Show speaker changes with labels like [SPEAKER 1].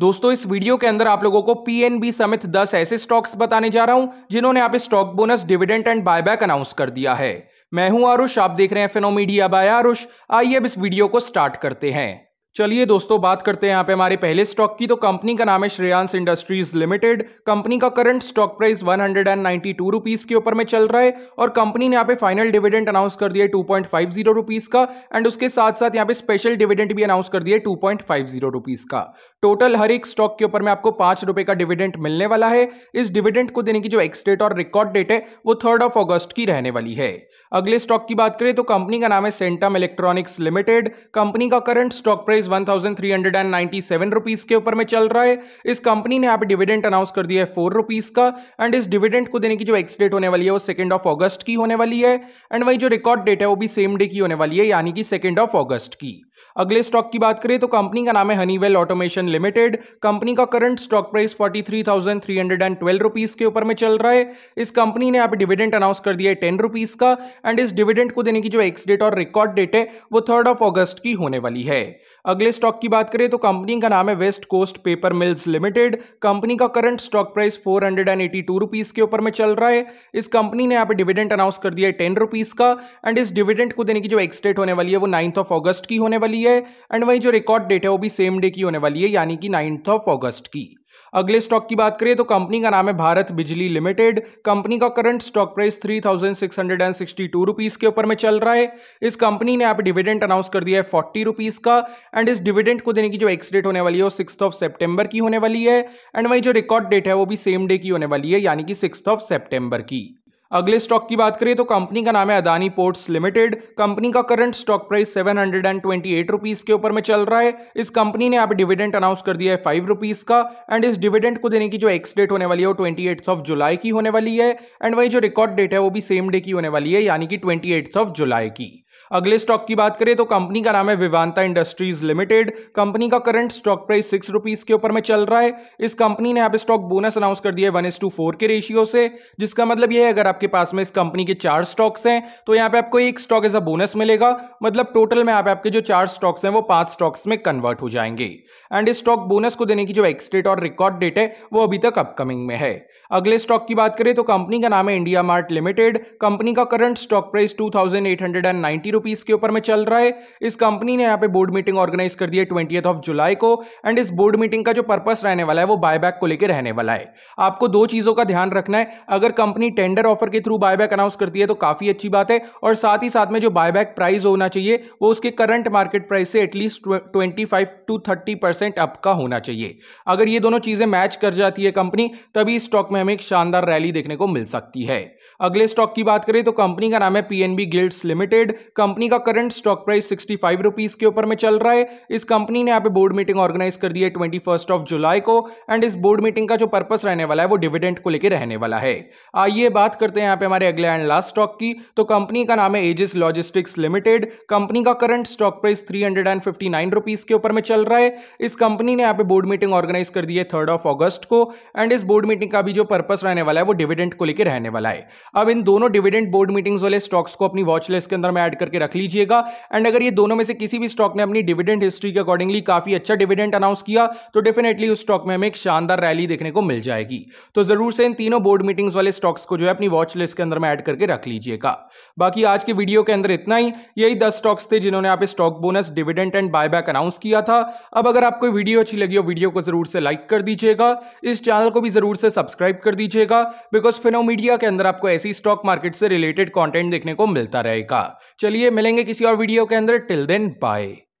[SPEAKER 1] दोस्तों इस वीडियो के अंदर आप लोगों को पीएनबी समेत 10 ऐसे स्टॉक्स बताने जा रहा हूं जिन्होंने आप stock bonus dividend and buyback announce कर दिया है मैं हूं आरुष आप देख रहे हैं मीडिया बाय आरुष आइए अब इस वीडियो को स्टार्ट करते हैं चलिए दोस्तों बात करते हैं यहाँ पे हमारे पहले स्टॉक की तो कंपनी का नाम है श्रेयांस इंडस्ट्रीज लिमिटेड कंपनी का current stock price one hundred and ninety two rupees के ऊपर में चल रहा है और कंपनी ने यहाँ पे फाइनल डिविडेंड अनाउंस कर दिया two point five zero rupees का एंड उसके साथ साथ यहाँ पे स्पेशल डिविडेंड भी अनाउंस कर दिया two point five zero rupees का टोटल हर एक स्टॉक के ऊपर में आपको पाँच रुपये का डिविडेंड मिलने वाला है इस डिविडेंड को देने की जो एक्सडेट और रिकॉर्ड डेट है वो थर्ड ऑफ ऑगस्ट की रहने वाली है अगले स्टॉक की बात करें तो कंपनी का नाम है सेंटम इलेक्ट्रॉनिक्स लिमिटेड कंपनी का current stock price price 1397 rupees के ऊपर में चल रहा है इस कंपनी ने यहाँ पे डिविडेंड अनाउंस कर दिया है फोर रुपीस का एंड इस डिविडेंड को देने की जो एक्स डेट होने वाली है वो सेकेंड ऑफ ऑगस्ट की होने वाली है एंड वही जो रिकॉर्ड डेट है वो भी सेम डे की होने वाली है यानी कि सेकेंड ऑफ ऑगस्ट की अगले स्टॉक की बात करें तो कंपनी का नाम है हनीवेल ऑटोमेशन लिमिटेड कंपनी का current stock price forty three thousand three hundred and twelve rupees के ऊपर में चल रहा है इस कंपनी ने आप डिविडेंड अनाउंस कर दिया है टेन रुपीज का एंड इस डिविडेंड को देने की जो एक्स डेट और रिकॉर्ड डेट है वो थर्ड ऑफ ऑगस्ट की होने वाली है अगले स्टॉक की बात करें तो कंपनी का नाम है West Coast Paper Mills limited company का current stock price four hundred and eighty two rupees के ऊपर में चल रहा है इस कंपनी ने आप डिविडेंड अनाउंस कर दिया है टेन रुपीज का एंड इस डिविडेंड को देने की जो एक्स डेट होने वाली है वो नाइन्थ ऑफ ऑगस्ट की होने वाली है एंड वहीं जो रिकॉर्ड डेट है वो भी सेम डे की होने वाली है यानी कि नाइन्थ ऑफ ऑगस्ट की अगले स्टॉक की बात करें तो कंपनी का नाम है भारत बिजली लिमिटेड कंपनी का current stock price three thousand six hundred and sixty two rupees के ऊपर में चल रहा है इस कंपनी ने आप डिविडेंड अनाउंस कर दिया है फोर्टी रुपीज़ का एंड इस डिविडेंड को देने की जो एक्स डेट होने वाली है वो सिक्स ऑफ सेप्टेंबर की होने वाली है एंड वही जो रिकॉर्ड डेट है वो भी सेम डे की होने वाली है यानी कि सिक्स ऑफ सेप्टेंबर की अगले स्टॉक की बात करें तो कंपनी का नाम है अदानी पोर्ट्स लिमिटेड कंपनी का current stock price seven hundred and twenty eight rupees के ऊपर में चल रहा है इस कंपनी ने आप डिविडेंड अनाउंस कर दिया है फाइव रुपीज का एंड इस डिविडेंड को देने की जो एक्स डेट होने वाली है वो ट्वेंटी एट्थ ऑफ जुलाई की होने वाली है एंड वही जो रिकॉर्ड डेट है वो भी सेम डे की होने वाली है यानी कि ट्वेंटी ऑफ जुलाई की अगले स्टॉक की बात करें तो कंपनी का नाम है विवानता इंडस्ट्रीज लिमिटेड कंपनी का current stock price six rupees के ऊपर में चल रहा है इस कंपनी ने आप स्टॉक बोनस अनाउंस कर दिया है वन एस टू फोर के रेशियो से जिसका मतलब यह है अगर आपके आपके पास में इस कंपनी के चार स्टॉक्स हैं तो यहाँ पे आपको एक स्टॉक एज अ बोनस मिलेगा मतलब टोटल में आप आपके जो चार स्टॉक्स हैं वो पांच स्टॉक्स में कन्वर्ट हो जाएंगे एंड इस स्टॉक बोनस को देने की जो एक्सडेट और रिकॉर्ड डेट है वो अभी तक अपकमिंग में है अगले स्टॉक की बात करें तो कंपनी का नाम है इंडिया मार्ट लिमिटेड कंपनी का current stock price two rupees के ऊपर में चल रहा है इस कंपनी ने यहाँ पे बोर्ड मीटिंग ऑर्गेनाइज कर दी है ट्वेंटी ऑफ जुलाई को एंड इस बोर्ड मीटिंग का जो पर्पस रहने वाला है वो बायबैक को लेकर रहने वाला है आपको दो चीजों का ध्यान रखना है अगर कंपनी टेंडर ऑफर ऑफर के थ्रू बायबैक अनाउंस करती है तो काफ़ी अच्छी बात है और साथ ही साथ में जो बायबैक प्राइस होना चाहिए वो उसके करंट मार्केट प्राइस से at least twenty five to thirty percent up का होना चाहिए अगर ये दोनों चीज़ें मैच कर जाती है कंपनी तभी स्टॉक में हमें एक शानदार रैली देखने को मिल सकती है अगले स्टॉक की बात करें तो कंपनी का नाम है पीएनबी गिल्ड्स लिमिटेड कंपनी का current stock price sixty five rupees के ऊपर में चल रहा है इस कंपनी ने यहाँ पे बोर्ड मीटिंग ऑर्गेनाइज कर दी है ट्वेंटी फर्स्ट ऑफ जुलाई को एंड इस बोर्ड मीटिंग का जो पर्पस रहने वाला है वो डिविडेंड को लेकर रहने वाला है आइए बात करते करते हैं यहाँ पे हमारे अगले एंड लास्ट स्टॉक की तो कंपनी का नाम है एजिस लॉजिस्टिक्स लिमिटेड कंपनी का current stock price three hundred and fifty nine rupees के ऊपर में चल रहा है इस कंपनी ने यहाँ पे बोर्ड मीटिंग ऑर्गेनाइज कर दी है थर्ड ऑफ ऑगस्ट को एंड इस बोर्ड मीटिंग का भी जो पर्पस रहने वाला है वो डिविडेंड को लेकर रहने वाला है अब इन दोनों डिविडेंड बोर्ड मीटिंग्स वाले स्टॉक्स को अपनी वॉच लिस्ट के अंदर में ऐड करके रख लीजिएगा एंड अगर ये दोनों में से किसी भी स्टॉक ने अपनी डिविडेंड हिस्ट्री के अकॉर्डिंगली काफी अच्छा डिविडेंड अनाउंस किया तो डेफिनेटली उस स्टॉक में हमें एक शानदार रैली देखने को मिल जाएगी तो जरूर से इन तीनों बोर्ड मीटिंग्स वाले स्टॉक्स को जो है अपनी वॉच वॉच लिस्ट के अंदर में ऐड करके रख लीजिएगा बाकी आज के वीडियो के अंदर इतना ही यही दस स्टॉक्स थे जिन्होंने आप stock bonus dividend and buyback announce किया था अब अगर आपको वीडियो अच्छी लगी हो वीडियो को जरूर से लाइक कर दीजिएगा इस चैनल को भी जरूर से सब्सक्राइब कर दीजिएगा बिकॉज फिनो मीडिया के अंदर आपको ऐसी स्टॉक मार्केट से रिलेटेड कॉन्टेंट देखने को मिलता रहेगा चलिए मिलेंगे किसी और वीडियो के अंदर टिल देन बाय